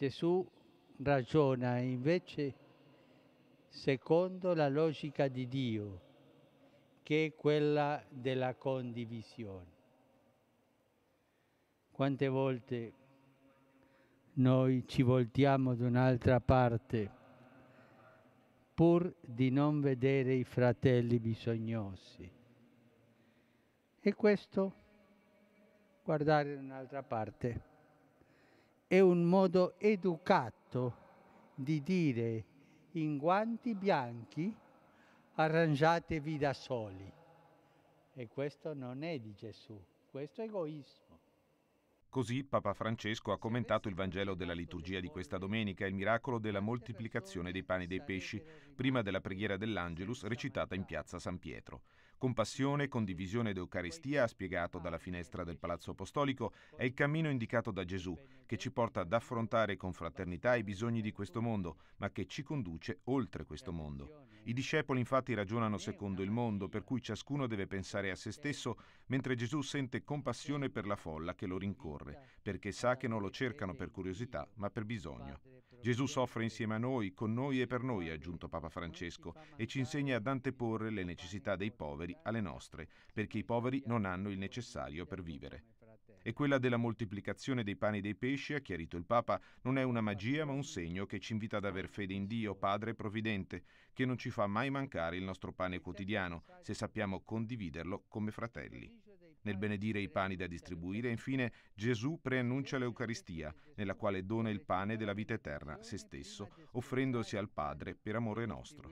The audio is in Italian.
Gesù ragiona invece secondo la logica di Dio, che è quella della condivisione. Quante volte noi ci voltiamo da un'altra parte pur di non vedere i fratelli bisognosi. E questo, guardare da un'altra parte è un modo educato di dire in guanti bianchi arrangiatevi da soli. E questo non è di Gesù, questo è egoismo. Così Papa Francesco ha commentato il Vangelo della liturgia di questa domenica, il miracolo della moltiplicazione dei pani e dei pesci, prima della preghiera dell'Angelus recitata in piazza San Pietro. Con passione, condivisione ed Eucaristia, ha spiegato dalla finestra del Palazzo Apostolico, è il cammino indicato da Gesù che ci porta ad affrontare con fraternità i bisogni di questo mondo, ma che ci conduce oltre questo mondo. I discepoli infatti ragionano secondo il mondo, per cui ciascuno deve pensare a se stesso, mentre Gesù sente compassione per la folla che lo rincorre, perché sa che non lo cercano per curiosità, ma per bisogno. Gesù soffre insieme a noi, con noi e per noi, ha aggiunto Papa Francesco, e ci insegna ad anteporre le necessità dei poveri alle nostre, perché i poveri non hanno il necessario per vivere. E quella della moltiplicazione dei pani e dei pesci, ha chiarito il Papa, non è una magia ma un segno che ci invita ad aver fede in Dio, Padre Provvidente, che non ci fa mai mancare il nostro pane quotidiano, se sappiamo condividerlo come fratelli. Nel benedire i pani da distribuire, infine, Gesù preannuncia l'Eucaristia, nella quale dona il pane della vita eterna, se stesso, offrendosi al Padre per amore nostro.